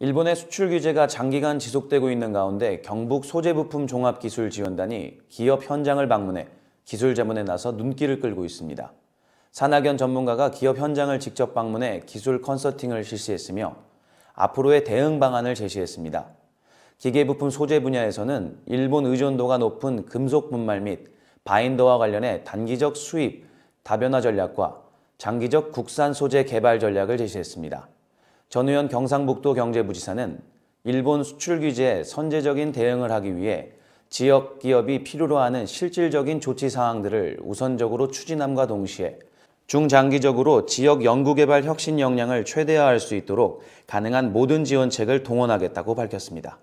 일본의 수출 규제가 장기간 지속되고 있는 가운데 경북 소재부품 종합기술 지원단이 기업 현장을 방문해 기술 자문에 나서 눈길을 끌고 있습니다. 산학연 전문가가 기업 현장을 직접 방문해 기술 컨설팅을 실시했으며 앞으로의 대응 방안을 제시했습니다. 기계부품 소재 분야에서는 일본 의존도가 높은 금속 분말 및 바인더와 관련해 단기적 수입, 다변화 전략과 장기적 국산 소재 개발 전략을 제시했습니다. 전 의원 경상북도 경제부지사는 일본 수출 규제에 선제적인 대응을 하기 위해 지역 기업이 필요로 하는 실질적인 조치 사항들을 우선적으로 추진함과 동시에 중장기적으로 지역 연구개발 혁신 역량을 최대화할 수 있도록 가능한 모든 지원책을 동원하겠다고 밝혔습니다.